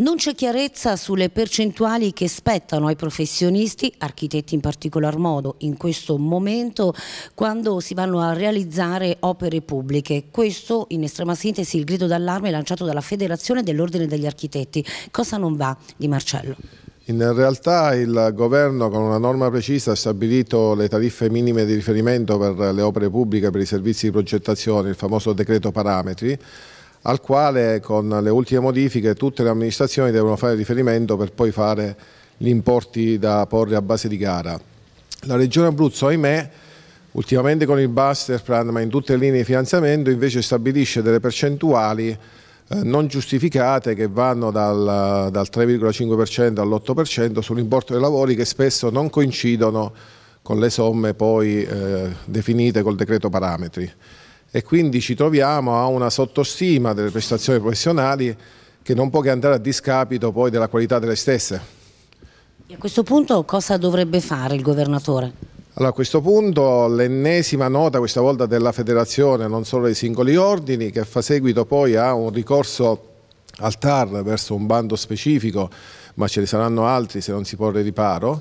Non c'è chiarezza sulle percentuali che spettano ai professionisti, architetti in particolar modo, in questo momento quando si vanno a realizzare opere pubbliche. Questo in estrema sintesi il grido d'allarme lanciato dalla Federazione dell'Ordine degli Architetti. Cosa non va di Marcello? In realtà il governo con una norma precisa ha stabilito le tariffe minime di riferimento per le opere pubbliche, per i servizi di progettazione, il famoso decreto parametri, al quale con le ultime modifiche tutte le amministrazioni devono fare riferimento per poi fare gli importi da porre a base di gara. La Regione Abruzzo, ahimè, ultimamente con il Buster Plan, ma in tutte le linee di finanziamento, invece stabilisce delle percentuali eh, non giustificate che vanno dal, dal 3,5% all'8% sull'importo dei lavori che spesso non coincidono con le somme poi eh, definite col decreto parametri e quindi ci troviamo a una sottostima delle prestazioni professionali che non può che andare a discapito poi della qualità delle stesse. E a questo punto cosa dovrebbe fare il governatore? Allora, a questo punto l'ennesima nota, questa volta della federazione, non solo dei singoli ordini, che fa seguito poi a un ricorso al TAR verso un bando specifico, ma ce ne saranno altri se non si porre riparo,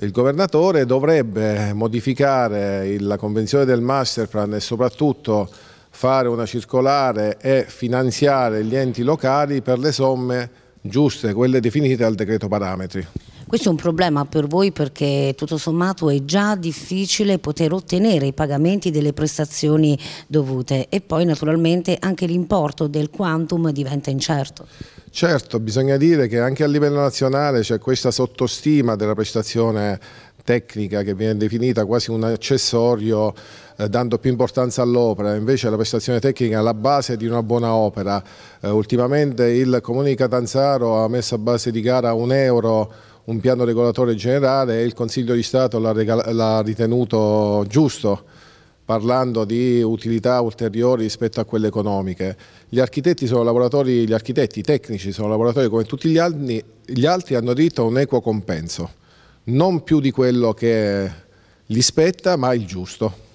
il governatore dovrebbe modificare la convenzione del masterplan e soprattutto fare una circolare e finanziare gli enti locali per le somme giuste, quelle definite dal decreto parametri. Questo è un problema per voi perché tutto sommato è già difficile poter ottenere i pagamenti delle prestazioni dovute e poi naturalmente anche l'importo del quantum diventa incerto. Certo, bisogna dire che anche a livello nazionale c'è questa sottostima della prestazione tecnica che viene definita quasi un accessorio eh, dando più importanza all'opera, invece la prestazione tecnica è la base di una buona opera. Eh, ultimamente il Comune di Catanzaro ha messo a base di gara un euro un piano regolatore generale e il Consiglio di Stato l'ha ritenuto giusto parlando di utilità ulteriori rispetto a quelle economiche. Gli architetti, sono lavoratori, gli architetti tecnici sono lavoratori come tutti gli altri, gli altri hanno diritto a un equo compenso, non più di quello che gli spetta ma il giusto.